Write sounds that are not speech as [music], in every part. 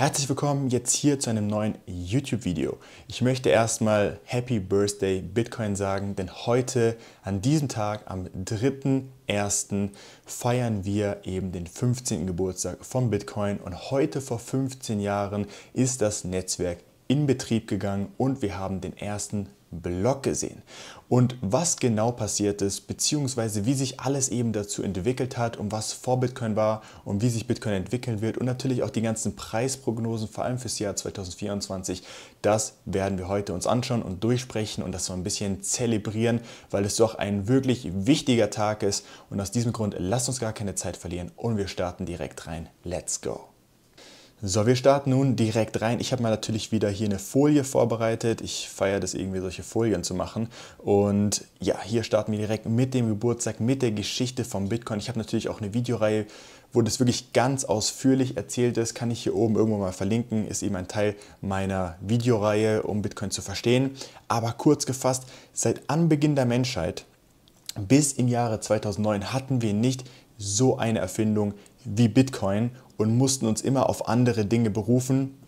Herzlich willkommen jetzt hier zu einem neuen YouTube-Video. Ich möchte erstmal Happy Birthday Bitcoin sagen, denn heute, an diesem Tag, am 3.1., feiern wir eben den 15. Geburtstag von Bitcoin und heute vor 15 Jahren ist das Netzwerk in Betrieb gegangen und wir haben den ersten Blog gesehen. Und was genau passiert ist, beziehungsweise wie sich alles eben dazu entwickelt hat und was vor Bitcoin war und wie sich Bitcoin entwickeln wird und natürlich auch die ganzen Preisprognosen, vor allem fürs Jahr 2024, das werden wir heute uns anschauen und durchsprechen und das so ein bisschen zelebrieren, weil es doch ein wirklich wichtiger Tag ist. Und aus diesem Grund lasst uns gar keine Zeit verlieren und wir starten direkt rein. Let's go! So, wir starten nun direkt rein. Ich habe mal natürlich wieder hier eine Folie vorbereitet. Ich feiere das irgendwie, solche Folien zu machen. Und ja, hier starten wir direkt mit dem Geburtstag, mit der Geschichte vom Bitcoin. Ich habe natürlich auch eine Videoreihe, wo das wirklich ganz ausführlich erzählt ist. Kann ich hier oben irgendwo mal verlinken. Ist eben ein Teil meiner Videoreihe, um Bitcoin zu verstehen. Aber kurz gefasst, seit Anbeginn der Menschheit bis im Jahre 2009 hatten wir nicht so eine Erfindung wie Bitcoin und mussten uns immer auf andere Dinge berufen,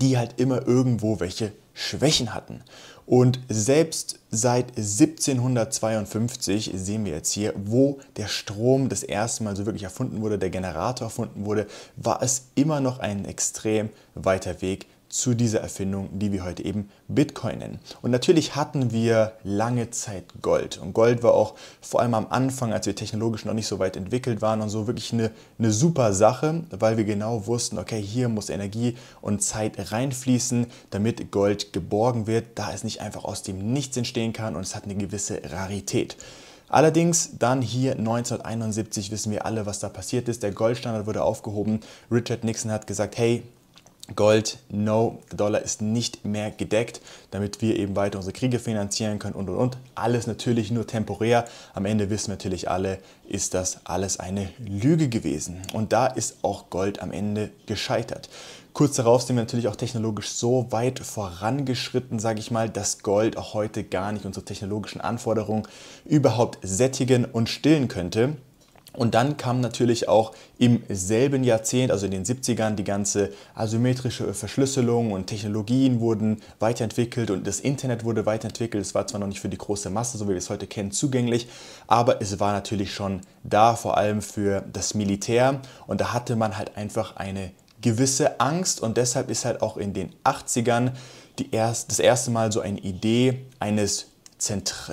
die halt immer irgendwo welche Schwächen hatten. Und selbst seit 1752 sehen wir jetzt hier, wo der Strom das erste Mal so wirklich erfunden wurde, der Generator erfunden wurde, war es immer noch ein extrem weiter Weg zu dieser Erfindung, die wir heute eben Bitcoin nennen. Und natürlich hatten wir lange Zeit Gold. Und Gold war auch vor allem am Anfang, als wir technologisch noch nicht so weit entwickelt waren und so, wirklich eine, eine super Sache, weil wir genau wussten, okay, hier muss Energie und Zeit reinfließen, damit Gold geborgen wird, da es nicht einfach aus dem Nichts entstehen kann und es hat eine gewisse Rarität. Allerdings dann hier 1971 wissen wir alle, was da passiert ist. Der Goldstandard wurde aufgehoben. Richard Nixon hat gesagt, hey, Gold, no, der Dollar ist nicht mehr gedeckt, damit wir eben weiter unsere Kriege finanzieren können und und und. Alles natürlich nur temporär. Am Ende wissen natürlich alle, ist das alles eine Lüge gewesen. Und da ist auch Gold am Ende gescheitert. Kurz darauf sind wir natürlich auch technologisch so weit vorangeschritten, sage ich mal, dass Gold auch heute gar nicht unsere technologischen Anforderungen überhaupt sättigen und stillen könnte. Und dann kam natürlich auch im selben Jahrzehnt, also in den 70ern, die ganze asymmetrische Verschlüsselung und Technologien wurden weiterentwickelt und das Internet wurde weiterentwickelt. Es war zwar noch nicht für die große Masse, so wie wir es heute kennen, zugänglich, aber es war natürlich schon da, vor allem für das Militär. Und da hatte man halt einfach eine gewisse Angst und deshalb ist halt auch in den 80ern erst, das erste Mal so eine Idee eines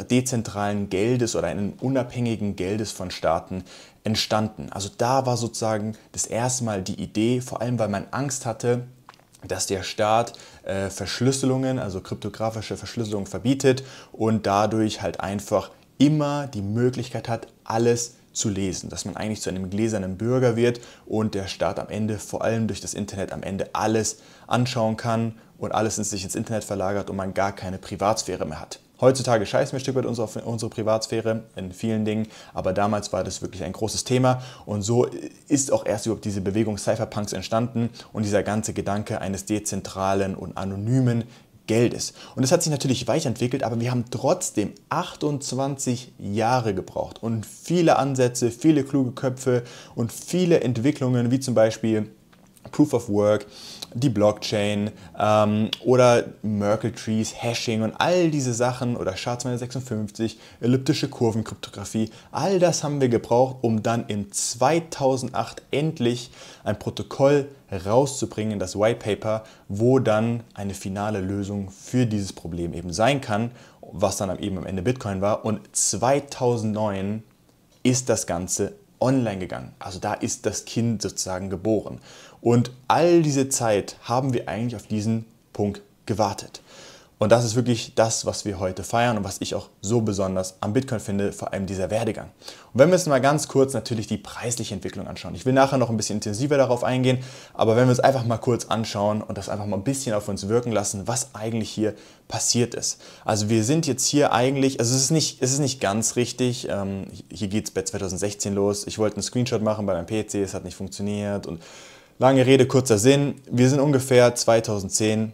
dezentralen Geldes oder einen unabhängigen Geldes von Staaten entstanden. Also da war sozusagen das erste Mal die Idee, vor allem weil man Angst hatte, dass der Staat äh, Verschlüsselungen, also kryptografische Verschlüsselungen verbietet und dadurch halt einfach immer die Möglichkeit hat, alles zu lesen, dass man eigentlich zu einem gläsernen Bürger wird und der Staat am Ende, vor allem durch das Internet, am Ende alles anschauen kann und alles in sich ins Internet verlagert und man gar keine Privatsphäre mehr hat. Heutzutage scheißen wir ein Stück weit unsere, unsere Privatsphäre in vielen Dingen, aber damals war das wirklich ein großes Thema und so ist auch erst überhaupt diese Bewegung Cypherpunks entstanden und dieser ganze Gedanke eines dezentralen und anonymen Geldes. Und es hat sich natürlich weiterentwickelt, aber wir haben trotzdem 28 Jahre gebraucht und viele Ansätze, viele kluge Köpfe und viele Entwicklungen, wie zum Beispiel Proof of Work, die Blockchain ähm, oder Merkle Trees, Hashing und all diese Sachen oder SHA-256, elliptische Kurvenkryptographie, all das haben wir gebraucht, um dann in 2008 endlich ein Protokoll rauszubringen, das White Paper, wo dann eine finale Lösung für dieses Problem eben sein kann, was dann eben am Ende Bitcoin war. Und 2009 ist das Ganze online gegangen. Also da ist das Kind sozusagen geboren. Und all diese Zeit haben wir eigentlich auf diesen Punkt gewartet. Und das ist wirklich das, was wir heute feiern und was ich auch so besonders am Bitcoin finde, vor allem dieser Werdegang. Und wenn wir uns mal ganz kurz natürlich die preisliche Entwicklung anschauen. Ich will nachher noch ein bisschen intensiver darauf eingehen, aber wenn wir uns einfach mal kurz anschauen und das einfach mal ein bisschen auf uns wirken lassen, was eigentlich hier passiert ist. Also wir sind jetzt hier eigentlich, also es ist nicht, es ist nicht ganz richtig, ähm, hier geht es bei 2016 los. Ich wollte einen Screenshot machen bei meinem PC, es hat nicht funktioniert und Lange Rede, kurzer Sinn. Wir sind ungefähr 2010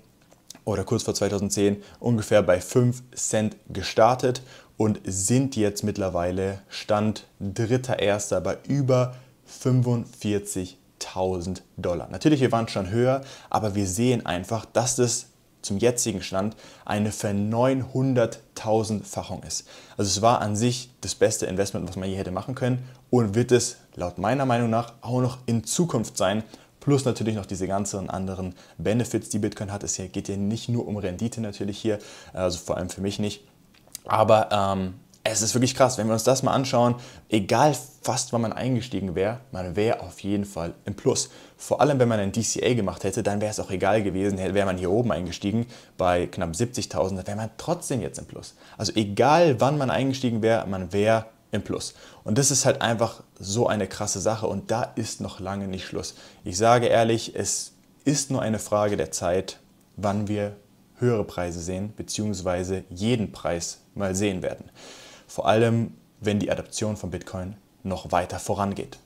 oder kurz vor 2010 ungefähr bei 5 Cent gestartet und sind jetzt mittlerweile Stand 3.1. bei über 45.000 Dollar. Natürlich, wir waren schon höher, aber wir sehen einfach, dass das zum jetzigen Stand eine ver 900.000-fachung ist. Also es war an sich das beste Investment, was man je hätte machen können und wird es laut meiner Meinung nach auch noch in Zukunft sein, Plus natürlich noch diese ganzen anderen Benefits, die Bitcoin hat. Es geht ja nicht nur um Rendite natürlich hier, also vor allem für mich nicht. Aber ähm, es ist wirklich krass, wenn wir uns das mal anschauen, egal fast wann man eingestiegen wäre, man wäre auf jeden Fall im Plus. Vor allem, wenn man ein DCA gemacht hätte, dann wäre es auch egal gewesen, wäre man hier oben eingestiegen bei knapp 70.000, dann wäre man trotzdem jetzt im Plus. Also egal wann man eingestiegen wäre, man wäre im Plus. Und das ist halt einfach so eine krasse Sache und da ist noch lange nicht Schluss. Ich sage ehrlich, es ist nur eine Frage der Zeit, wann wir höhere Preise sehen, beziehungsweise jeden Preis mal sehen werden. Vor allem, wenn die Adaption von Bitcoin noch weiter vorangeht.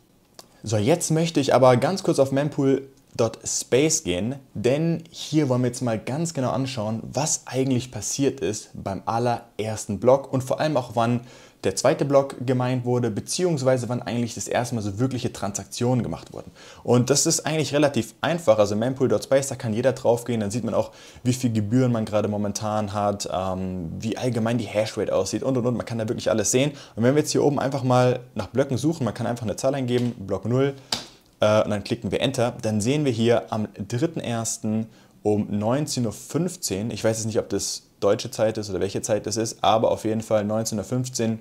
So, jetzt möchte ich aber ganz kurz auf mempool.space gehen, denn hier wollen wir jetzt mal ganz genau anschauen, was eigentlich passiert ist beim allerersten Block und vor allem auch wann der zweite Block gemeint wurde, beziehungsweise wann eigentlich das erste Mal so wirkliche Transaktionen gemacht wurden. Und das ist eigentlich relativ einfach. Also mempool.space, da kann jeder drauf gehen, dann sieht man auch, wie viel Gebühren man gerade momentan hat, ähm, wie allgemein die Hashrate aussieht und und und. Man kann da wirklich alles sehen. Und wenn wir jetzt hier oben einfach mal nach Blöcken suchen, man kann einfach eine Zahl eingeben, Block 0, äh, und dann klicken wir Enter, dann sehen wir hier am 3.1. um 19.15 Uhr, ich weiß jetzt nicht, ob das deutsche Zeit ist oder welche Zeit das ist, aber auf jeden Fall 19.15 Uhr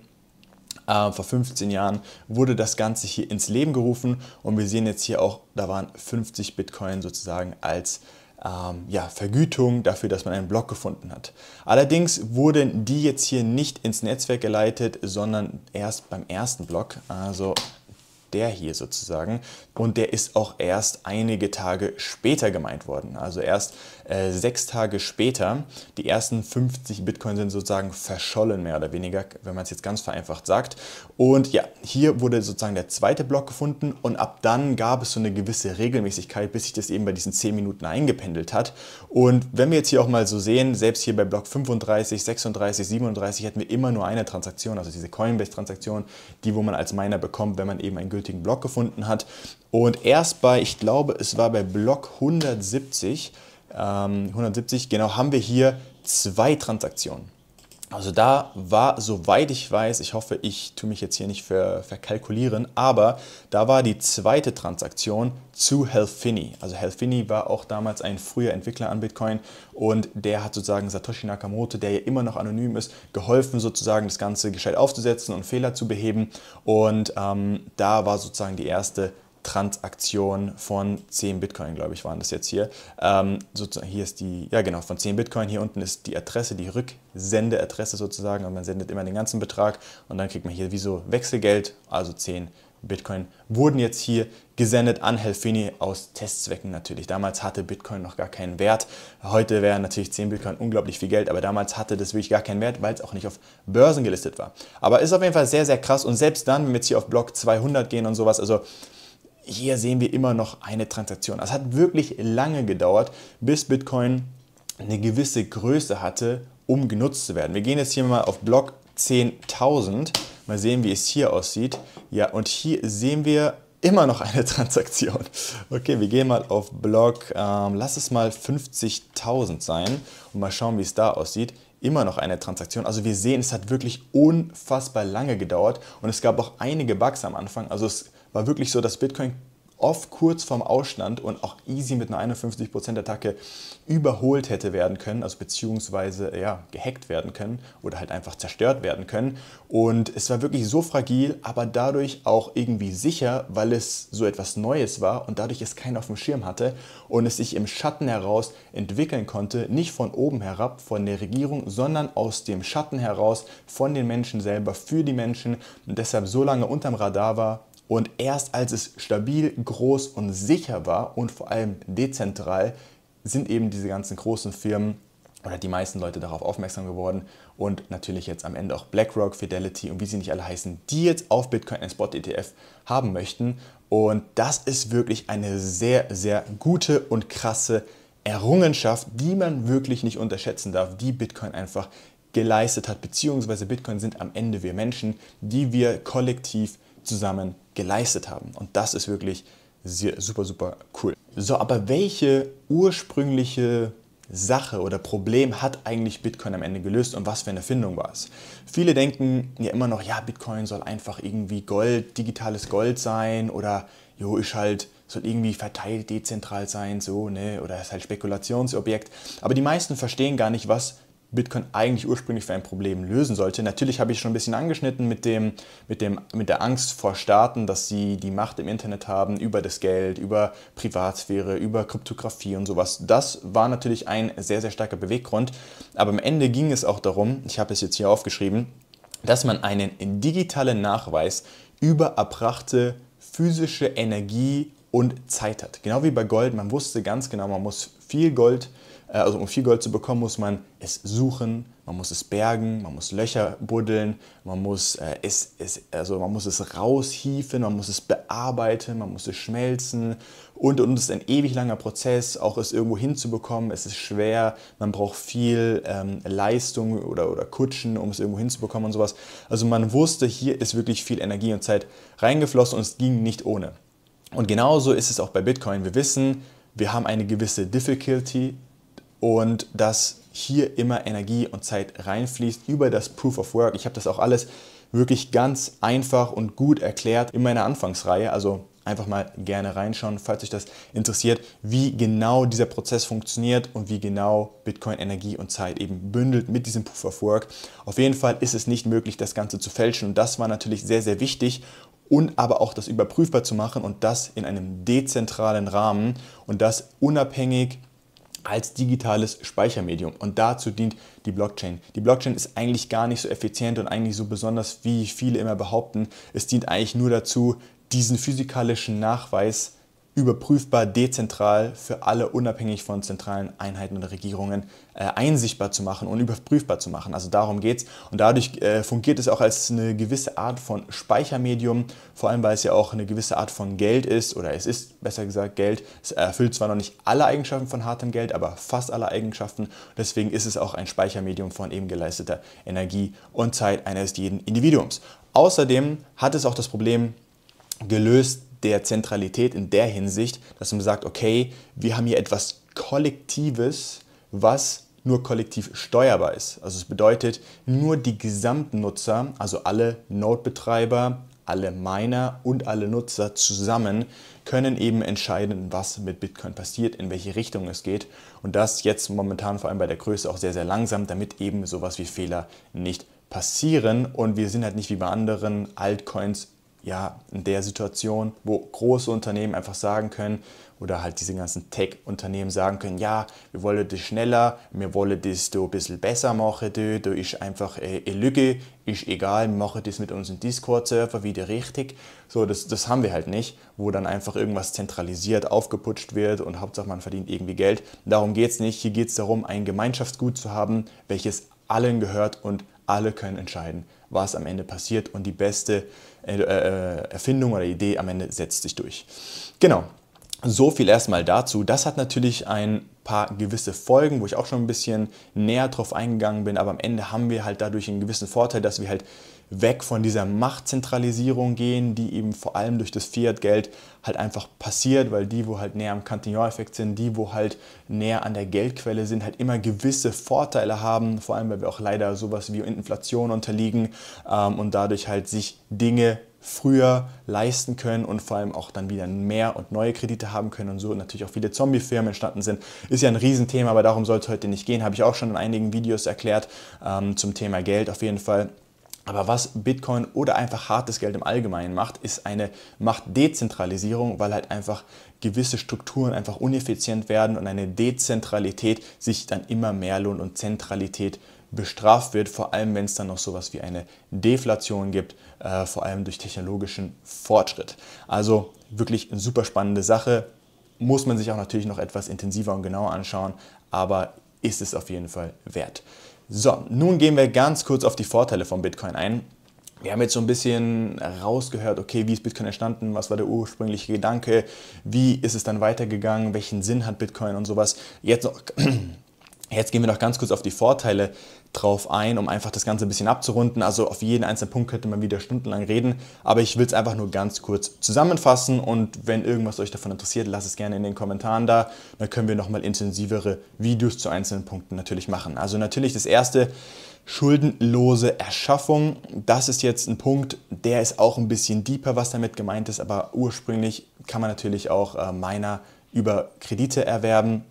äh, vor 15 Jahren wurde das Ganze hier ins Leben gerufen und wir sehen jetzt hier auch, da waren 50 Bitcoin sozusagen als ähm, ja, Vergütung dafür, dass man einen Block gefunden hat. Allerdings wurden die jetzt hier nicht ins Netzwerk geleitet, sondern erst beim ersten Block, also der hier sozusagen. Und der ist auch erst einige Tage später gemeint worden. Also erst äh, sechs Tage später, die ersten 50 Bitcoin sind sozusagen verschollen, mehr oder weniger, wenn man es jetzt ganz vereinfacht sagt. Und ja, hier wurde sozusagen der zweite Block gefunden und ab dann gab es so eine gewisse Regelmäßigkeit, bis sich das eben bei diesen 10 Minuten eingependelt hat. Und wenn wir jetzt hier auch mal so sehen, selbst hier bei Block 35, 36, 37 hätten wir immer nur eine Transaktion, also diese Coinbase-Transaktion, die wo man als Miner bekommt, wenn man eben einen gültigen Block gefunden hat. Und erst bei, ich glaube, es war bei Block 170, 170, ähm, genau, haben wir hier zwei Transaktionen. Also da war, soweit ich weiß, ich hoffe, ich tue mich jetzt hier nicht ver, verkalkulieren, aber da war die zweite Transaktion zu Helfini. Also Helfini war auch damals ein früher Entwickler an Bitcoin und der hat sozusagen Satoshi Nakamoto, der ja immer noch anonym ist, geholfen sozusagen das Ganze gescheit aufzusetzen und Fehler zu beheben. Und ähm, da war sozusagen die erste Transaktion von 10 Bitcoin, glaube ich, waren das jetzt hier. Ähm, sozusagen hier ist die, ja genau, von 10 Bitcoin. Hier unten ist die Adresse, die Rücksendeadresse sozusagen. Und man sendet immer den ganzen Betrag und dann kriegt man hier wie so Wechselgeld, also 10 Bitcoin wurden jetzt hier gesendet an Helfini aus Testzwecken natürlich. Damals hatte Bitcoin noch gar keinen Wert. Heute wären natürlich 10 Bitcoin unglaublich viel Geld, aber damals hatte das wirklich gar keinen Wert, weil es auch nicht auf Börsen gelistet war. Aber ist auf jeden Fall sehr, sehr krass und selbst dann, wenn wir jetzt hier auf Block 200 gehen und sowas, also hier sehen wir immer noch eine Transaktion. Es hat wirklich lange gedauert, bis Bitcoin eine gewisse Größe hatte, um genutzt zu werden. Wir gehen jetzt hier mal auf Block 10.000. Mal sehen, wie es hier aussieht. Ja, und hier sehen wir immer noch eine [laughs] Transaktion. Okay, wir gehen mal auf Block, ähm, lass es mal 50.000 sein und mal schauen, wie es da aussieht. Immer noch eine Transaktion. Also wir sehen, es hat wirklich unfassbar lange gedauert und es gab auch einige Bugs am Anfang. Also es war wirklich so, dass Bitcoin oft kurz vorm Ausstand und auch easy mit einer 51%-Attacke überholt hätte werden können, also beziehungsweise ja, gehackt werden können oder halt einfach zerstört werden können. Und es war wirklich so fragil, aber dadurch auch irgendwie sicher, weil es so etwas Neues war und dadurch es keiner auf dem Schirm hatte und es sich im Schatten heraus entwickeln konnte, nicht von oben herab, von der Regierung, sondern aus dem Schatten heraus, von den Menschen selber, für die Menschen und deshalb so lange unterm Radar war, und erst als es stabil, groß und sicher war und vor allem dezentral, sind eben diese ganzen großen Firmen oder die meisten Leute darauf aufmerksam geworden und natürlich jetzt am Ende auch BlackRock, Fidelity und wie sie nicht alle heißen, die jetzt auf Bitcoin ein Spot-ETF haben möchten. Und das ist wirklich eine sehr, sehr gute und krasse Errungenschaft, die man wirklich nicht unterschätzen darf, die Bitcoin einfach geleistet hat, beziehungsweise Bitcoin sind am Ende wir Menschen, die wir kollektiv zusammen geleistet haben. Und das ist wirklich sehr, super, super cool. So, aber welche ursprüngliche Sache oder Problem hat eigentlich Bitcoin am Ende gelöst und was für eine Erfindung war es? Viele denken ja immer noch, ja, Bitcoin soll einfach irgendwie Gold, digitales Gold sein oder jo, ist halt, soll irgendwie verteilt dezentral sein, so, ne, oder ist halt Spekulationsobjekt. Aber die meisten verstehen gar nicht, was Bitcoin eigentlich ursprünglich für ein Problem lösen sollte. Natürlich habe ich schon ein bisschen angeschnitten mit, dem, mit, dem, mit der Angst vor Staaten, dass sie die Macht im Internet haben über das Geld, über Privatsphäre, über Kryptographie und sowas. Das war natürlich ein sehr, sehr starker Beweggrund. Aber am Ende ging es auch darum, ich habe es jetzt hier aufgeschrieben, dass man einen digitalen Nachweis über erbrachte physische Energie und Zeit hat. Genau wie bei Gold, man wusste ganz genau, man muss viel Gold äh, also um viel Gold zu bekommen, muss man es suchen, man muss es bergen, man muss Löcher buddeln, man muss, äh, es, es, also man muss es raushiefen, man muss es bearbeiten, man muss es schmelzen und, und es ist ein ewig langer Prozess, auch es irgendwo hinzubekommen. Es ist schwer, man braucht viel ähm, Leistung oder, oder Kutschen, um es irgendwo hinzubekommen und sowas. Also man wusste, hier ist wirklich viel Energie und Zeit reingeflossen und es ging nicht ohne. Und genauso ist es auch bei Bitcoin. Wir wissen, wir haben eine gewisse Difficulty und dass hier immer Energie und Zeit reinfließt über das Proof of Work. Ich habe das auch alles wirklich ganz einfach und gut erklärt in meiner Anfangsreihe. Also einfach mal gerne reinschauen, falls euch das interessiert, wie genau dieser Prozess funktioniert und wie genau Bitcoin Energie und Zeit eben bündelt mit diesem Proof of Work. Auf jeden Fall ist es nicht möglich, das Ganze zu fälschen und das war natürlich sehr, sehr wichtig und aber auch das überprüfbar zu machen und das in einem dezentralen Rahmen und das unabhängig als digitales Speichermedium. Und dazu dient die Blockchain. Die Blockchain ist eigentlich gar nicht so effizient und eigentlich so besonders, wie viele immer behaupten. Es dient eigentlich nur dazu, diesen physikalischen Nachweis überprüfbar dezentral für alle unabhängig von zentralen Einheiten und Regierungen äh, einsichtbar zu machen und überprüfbar zu machen. Also darum geht es. Und dadurch äh, fungiert es auch als eine gewisse Art von Speichermedium, vor allem weil es ja auch eine gewisse Art von Geld ist, oder es ist besser gesagt Geld. Es erfüllt zwar noch nicht alle Eigenschaften von hartem Geld, aber fast alle Eigenschaften. Deswegen ist es auch ein Speichermedium von eben geleisteter Energie und Zeit eines jeden Individuums. Außerdem hat es auch das Problem gelöst der Zentralität in der Hinsicht, dass man sagt, okay, wir haben hier etwas Kollektives, was nur kollektiv steuerbar ist. Also es bedeutet, nur die gesamten Nutzer, also alle Node-Betreiber, alle Miner und alle Nutzer zusammen können eben entscheiden, was mit Bitcoin passiert, in welche Richtung es geht. Und das jetzt momentan vor allem bei der Größe auch sehr, sehr langsam, damit eben sowas wie Fehler nicht passieren. Und wir sind halt nicht wie bei anderen Altcoins ja, in der Situation, wo große Unternehmen einfach sagen können, oder halt diese ganzen Tech-Unternehmen sagen können, ja, wir wollen das schneller, wir wollen das da ein bisschen besser machen, da, da ist einfach äh, eine Lücke, ist egal, wir machen das mit unserem Discord-Server wieder richtig. So, das, das haben wir halt nicht, wo dann einfach irgendwas zentralisiert aufgeputscht wird und Hauptsache man verdient irgendwie Geld. Darum geht es nicht. Hier geht es darum, ein Gemeinschaftsgut zu haben, welches allen gehört und alle können entscheiden, was am Ende passiert und die beste äh, äh, Erfindung oder Idee am Ende setzt sich durch. Genau, so viel erstmal dazu. Das hat natürlich ein paar gewisse Folgen, wo ich auch schon ein bisschen näher drauf eingegangen bin, aber am Ende haben wir halt dadurch einen gewissen Vorteil, dass wir halt weg von dieser Machtzentralisierung gehen, die eben vor allem durch das Fiat-Geld halt einfach passiert, weil die, wo halt näher am Cantillon-Effekt sind, die, wo halt näher an der Geldquelle sind, halt immer gewisse Vorteile haben, vor allem weil wir auch leider sowas wie Inflation unterliegen ähm, und dadurch halt sich Dinge früher leisten können und vor allem auch dann wieder mehr und neue Kredite haben können und so natürlich auch viele Zombie-Firmen entstanden sind. Ist ja ein Riesenthema, aber darum soll es heute nicht gehen. Habe ich auch schon in einigen Videos erklärt ähm, zum Thema Geld auf jeden Fall. Aber was Bitcoin oder einfach hartes Geld im Allgemeinen macht, ist eine Machtdezentralisierung, weil halt einfach gewisse Strukturen einfach uneffizient werden und eine Dezentralität sich dann immer mehr lohnt und Zentralität bestraft wird, vor allem wenn es dann noch sowas wie eine Deflation gibt, äh, vor allem durch technologischen Fortschritt. Also wirklich eine super spannende Sache, muss man sich auch natürlich noch etwas intensiver und genauer anschauen, aber ist es auf jeden Fall wert. So, nun gehen wir ganz kurz auf die Vorteile von Bitcoin ein. Wir haben jetzt so ein bisschen rausgehört, okay, wie ist Bitcoin entstanden, was war der ursprüngliche Gedanke, wie ist es dann weitergegangen, welchen Sinn hat Bitcoin und sowas. Jetzt noch [clears throat] Jetzt gehen wir noch ganz kurz auf die Vorteile drauf ein, um einfach das Ganze ein bisschen abzurunden. Also auf jeden einzelnen Punkt könnte man wieder stundenlang reden, aber ich will es einfach nur ganz kurz zusammenfassen und wenn irgendwas euch davon interessiert, lasst es gerne in den Kommentaren da. Dann können wir nochmal intensivere Videos zu einzelnen Punkten natürlich machen. Also natürlich das erste, schuldenlose Erschaffung. Das ist jetzt ein Punkt, der ist auch ein bisschen deeper, was damit gemeint ist, aber ursprünglich kann man natürlich auch äh, Miner über Kredite erwerben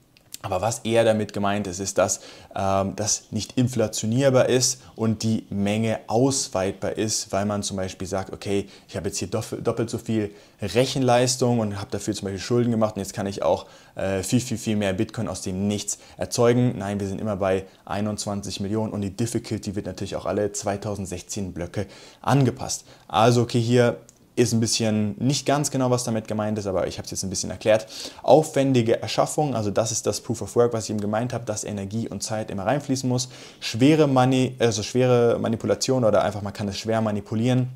aber was eher damit gemeint ist, ist, dass ähm, das nicht inflationierbar ist und die Menge ausweitbar ist, weil man zum Beispiel sagt, okay, ich habe jetzt hier doppelt so viel Rechenleistung und habe dafür zum Beispiel Schulden gemacht und jetzt kann ich auch äh, viel, viel, viel mehr Bitcoin aus dem Nichts erzeugen. Nein, wir sind immer bei 21 Millionen und die Difficulty wird natürlich auch alle 2016 Blöcke angepasst. Also okay, hier ist ein bisschen nicht ganz genau, was damit gemeint ist, aber ich habe es jetzt ein bisschen erklärt. Aufwendige Erschaffung, also das ist das Proof of Work, was ich eben gemeint habe, dass Energie und Zeit immer reinfließen muss. Schwere, Mani also schwere Manipulation oder einfach man kann es schwer manipulieren.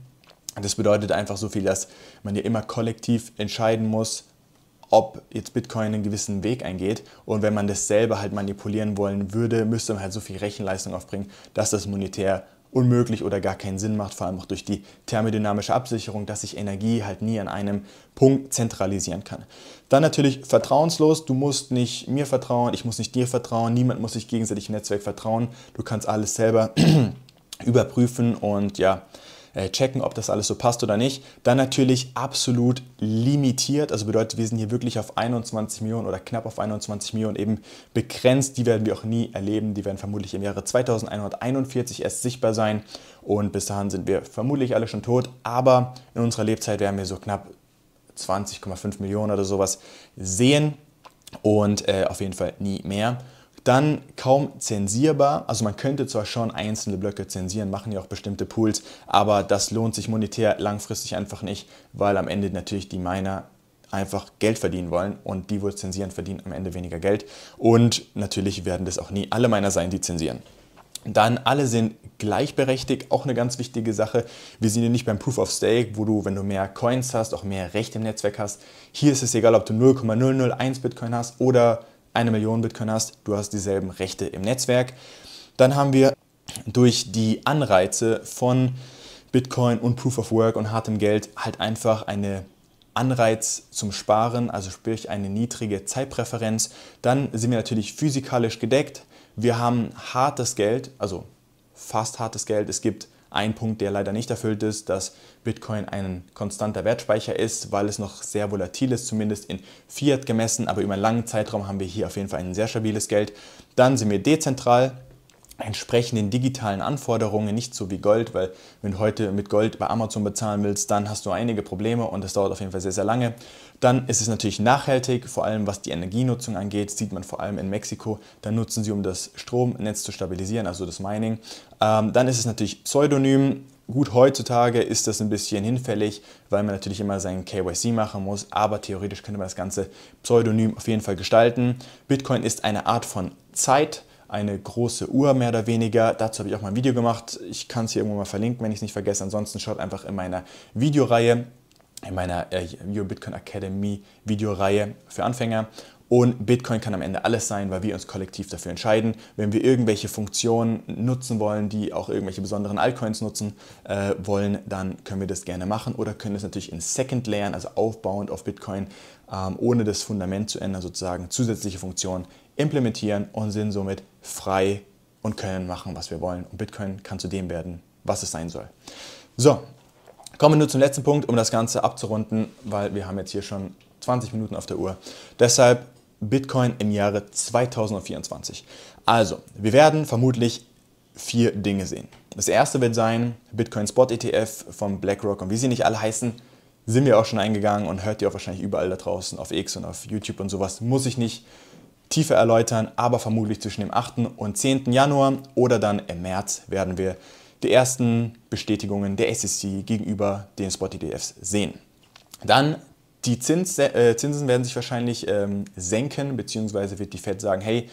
Das bedeutet einfach so viel, dass man ja immer kollektiv entscheiden muss, ob jetzt Bitcoin einen gewissen Weg eingeht. Und wenn man das selber halt manipulieren wollen würde, müsste man halt so viel Rechenleistung aufbringen, dass das monetär unmöglich oder gar keinen Sinn macht, vor allem auch durch die thermodynamische Absicherung, dass ich Energie halt nie an einem Punkt zentralisieren kann. Dann natürlich vertrauenslos, du musst nicht mir vertrauen, ich muss nicht dir vertrauen, niemand muss sich gegenseitig im Netzwerk vertrauen, du kannst alles selber [clears throat] überprüfen und ja, äh, checken, ob das alles so passt oder nicht. Dann natürlich absolut limitiert, also bedeutet, wir sind hier wirklich auf 21 Millionen oder knapp auf 21 Millionen eben begrenzt. Die werden wir auch nie erleben, die werden vermutlich im Jahre 2141 erst sichtbar sein und bis dahin sind wir vermutlich alle schon tot, aber in unserer Lebzeit werden wir so knapp 20,5 Millionen oder sowas sehen und äh, auf jeden Fall nie mehr dann kaum zensierbar. Also man könnte zwar schon einzelne Blöcke zensieren, machen ja auch bestimmte Pools, aber das lohnt sich monetär langfristig einfach nicht, weil am Ende natürlich die Miner einfach Geld verdienen wollen und die, wo zensieren, verdienen am Ende weniger Geld. Und natürlich werden das auch nie alle Miner sein, die zensieren. Dann alle sind gleichberechtigt, auch eine ganz wichtige Sache. Wir sind hier nicht beim Proof of Stake, wo du, wenn du mehr Coins hast, auch mehr Recht im Netzwerk hast. Hier ist es egal, ob du 0,001 Bitcoin hast oder eine Million Bitcoin hast, du hast dieselben Rechte im Netzwerk. Dann haben wir durch die Anreize von Bitcoin und Proof of Work und hartem Geld halt einfach eine Anreiz zum Sparen, also sprich eine niedrige Zeitpräferenz. Dann sind wir natürlich physikalisch gedeckt. Wir haben hartes Geld, also fast hartes Geld. Es gibt ein Punkt, der leider nicht erfüllt ist, dass Bitcoin ein konstanter Wertspeicher ist, weil es noch sehr volatil ist, zumindest in Fiat gemessen, aber über einen langen Zeitraum haben wir hier auf jeden Fall ein sehr stabiles Geld. Dann sind wir dezentral, entsprechenden digitalen Anforderungen nicht so wie Gold, weil wenn du heute mit Gold bei Amazon bezahlen willst, dann hast du einige Probleme und das dauert auf jeden Fall sehr, sehr lange. Dann ist es natürlich nachhaltig, vor allem was die Energienutzung angeht, sieht man vor allem in Mexiko, da nutzen sie, um das Stromnetz zu stabilisieren, also das Mining. Ähm, dann ist es natürlich pseudonym, Gut, heutzutage ist das ein bisschen hinfällig, weil man natürlich immer seinen KYC machen muss, aber theoretisch könnte man das Ganze pseudonym auf jeden Fall gestalten. Bitcoin ist eine Art von Zeit eine große Uhr mehr oder weniger. Dazu habe ich auch mal ein Video gemacht. Ich kann es hier irgendwo mal verlinken, wenn ich es nicht vergesse. Ansonsten schaut einfach in meiner Videoreihe, in meiner äh, Your Bitcoin Academy Videoreihe für Anfänger. Und Bitcoin kann am Ende alles sein, weil wir uns kollektiv dafür entscheiden. Wenn wir irgendwelche Funktionen nutzen wollen, die auch irgendwelche besonderen Altcoins nutzen äh, wollen, dann können wir das gerne machen oder können es natürlich in Second Layern, also aufbauend auf Bitcoin, ähm, ohne das Fundament zu ändern, sozusagen zusätzliche Funktionen implementieren und sind somit frei und können machen, was wir wollen. Und Bitcoin kann zu dem werden, was es sein soll. So, kommen wir nur zum letzten Punkt, um das Ganze abzurunden, weil wir haben jetzt hier schon 20 Minuten auf der Uhr. Deshalb Bitcoin im Jahre 2024. Also, wir werden vermutlich vier Dinge sehen. Das erste wird sein, Bitcoin Spot ETF von BlackRock und wie sie nicht alle heißen, sind wir auch schon eingegangen und hört ihr auch wahrscheinlich überall da draußen auf X und auf YouTube und sowas. Muss ich nicht tiefer erläutern, aber vermutlich zwischen dem 8. und 10. Januar oder dann im März werden wir die ersten Bestätigungen der SEC gegenüber den Spot-ETFs sehen. Dann die Zins, äh, Zinsen werden sich wahrscheinlich ähm, senken, beziehungsweise wird die Fed sagen, hey,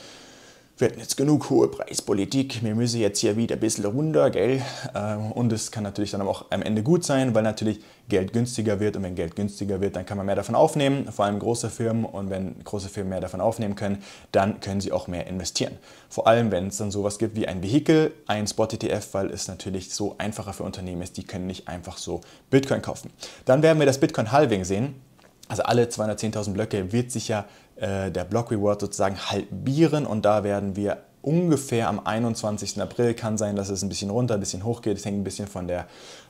wir hatten jetzt genug hohe Preispolitik, wir müssen jetzt hier wieder ein bisschen runter, gell? Äh, und es kann natürlich dann auch am Ende gut sein, weil natürlich Geld günstiger wird und wenn Geld günstiger wird, dann kann man mehr davon aufnehmen, vor allem große Firmen und wenn große Firmen mehr davon aufnehmen können, dann können sie auch mehr investieren. Vor allem, wenn es dann sowas gibt wie ein Vehikel, ein Spot-ETF, weil es natürlich so einfacher für Unternehmen ist, die können nicht einfach so Bitcoin kaufen. Dann werden wir das Bitcoin-Halving sehen. Also alle 210.000 Blöcke wird sich ja äh, der Block Reward sozusagen halbieren und da werden wir ungefähr am 21. April. Kann sein, dass es ein bisschen runter, ein bisschen hoch geht. Es hängt ein bisschen von der,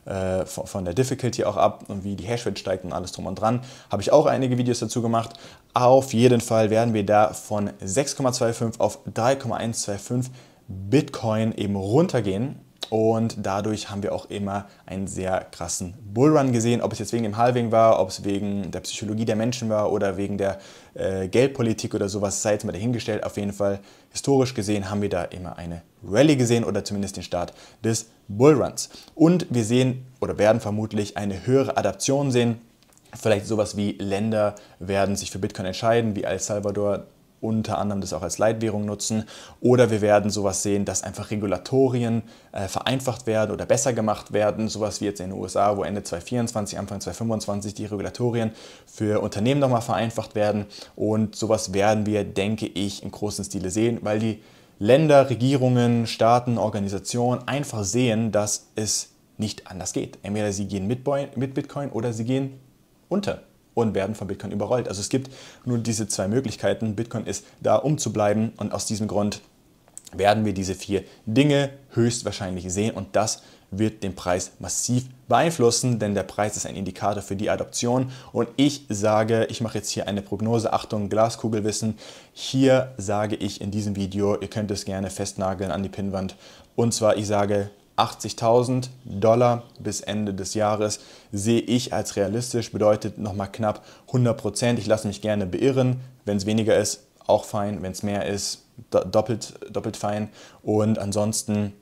äh, von der Difficulty auch ab und wie die Hashrate steigt und alles drum und dran. Habe ich auch einige Videos dazu gemacht. Auf jeden Fall werden wir da von 6,25 auf 3,125 Bitcoin eben runtergehen. Und dadurch haben wir auch immer einen sehr krassen Bullrun gesehen, ob es jetzt wegen dem Halving war, ob es wegen der Psychologie der Menschen war oder wegen der äh, Geldpolitik oder sowas, sei jetzt mal dahingestellt. Auf jeden Fall, historisch gesehen, haben wir da immer eine Rallye gesehen oder zumindest den Start des Bullruns. Und wir sehen oder werden vermutlich eine höhere Adaption sehen. Vielleicht sowas wie Länder werden sich für Bitcoin entscheiden, wie El Salvador, unter anderem das auch als Leitwährung nutzen. Oder wir werden sowas sehen, dass einfach Regulatorien äh, vereinfacht werden oder besser gemacht werden. Sowas wie jetzt in den USA, wo Ende 2024, Anfang 2025 die Regulatorien für Unternehmen nochmal vereinfacht werden. Und sowas werden wir, denke ich, im großen Stile sehen, weil die Länder, Regierungen, Staaten, Organisationen einfach sehen, dass es nicht anders geht. Entweder sie gehen mit Bitcoin oder sie gehen unter und werden von Bitcoin überrollt. Also es gibt nur diese zwei Möglichkeiten. Bitcoin ist da, um zu bleiben und aus diesem Grund werden wir diese vier Dinge höchstwahrscheinlich sehen und das wird den Preis massiv beeinflussen, denn der Preis ist ein Indikator für die Adoption und ich sage, ich mache jetzt hier eine Prognose, Achtung, Glaskugelwissen, hier sage ich in diesem Video, ihr könnt es gerne festnageln an die Pinnwand und zwar ich sage, 80.000 Dollar bis Ende des Jahres sehe ich als realistisch, bedeutet nochmal knapp 100 Prozent. Ich lasse mich gerne beirren. Wenn es weniger ist, auch fein. Wenn es mehr ist, doppelt, doppelt fein. Und ansonsten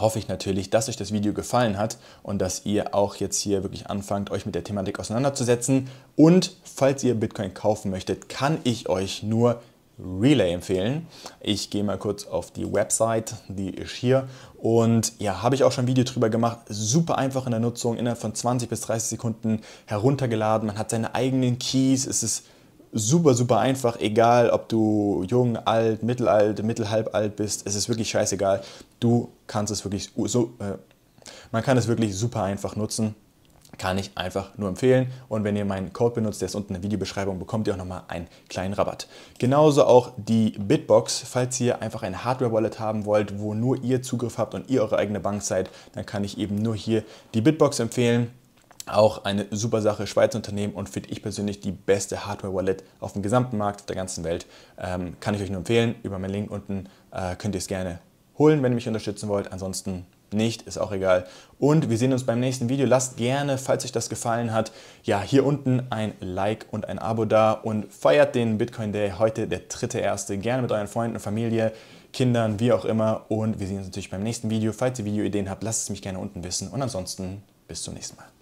hoffe ich natürlich, dass euch das Video gefallen hat und dass ihr auch jetzt hier wirklich anfangt, euch mit der Thematik auseinanderzusetzen. Und falls ihr Bitcoin kaufen möchtet, kann ich euch nur Relay empfehlen. Ich gehe mal kurz auf die Website, die ist hier. Und ja, habe ich auch schon ein Video drüber gemacht. Super einfach in der Nutzung, innerhalb von 20 bis 30 Sekunden heruntergeladen. Man hat seine eigenen Keys, es ist super, super einfach, egal ob du jung, alt, mittelalt, mittelhalb alt bist, es ist wirklich scheißegal. Du kannst es wirklich so, äh, man kann es wirklich super einfach nutzen kann ich einfach nur empfehlen. Und wenn ihr meinen Code benutzt, der ist unten in der Videobeschreibung, bekommt ihr auch nochmal einen kleinen Rabatt. Genauso auch die Bitbox. Falls ihr einfach ein Hardware-Wallet haben wollt, wo nur ihr Zugriff habt und ihr eure eigene Bank seid, dann kann ich eben nur hier die Bitbox empfehlen. Auch eine super Sache, Schweizer Unternehmen und finde ich persönlich die beste Hardware-Wallet auf dem gesamten Markt auf der ganzen Welt. Ähm, kann ich euch nur empfehlen. Über meinen Link unten äh, könnt ihr es gerne holen, wenn ihr mich unterstützen wollt. Ansonsten nicht, ist auch egal. Und wir sehen uns beim nächsten Video. Lasst gerne, falls euch das gefallen hat, ja, hier unten ein Like und ein Abo da und feiert den Bitcoin Day heute, der dritte erste, gerne mit euren Freunden, Familie, Kindern, wie auch immer. Und wir sehen uns natürlich beim nächsten Video. Falls ihr Videoideen habt, lasst es mich gerne unten wissen. Und ansonsten bis zum nächsten Mal.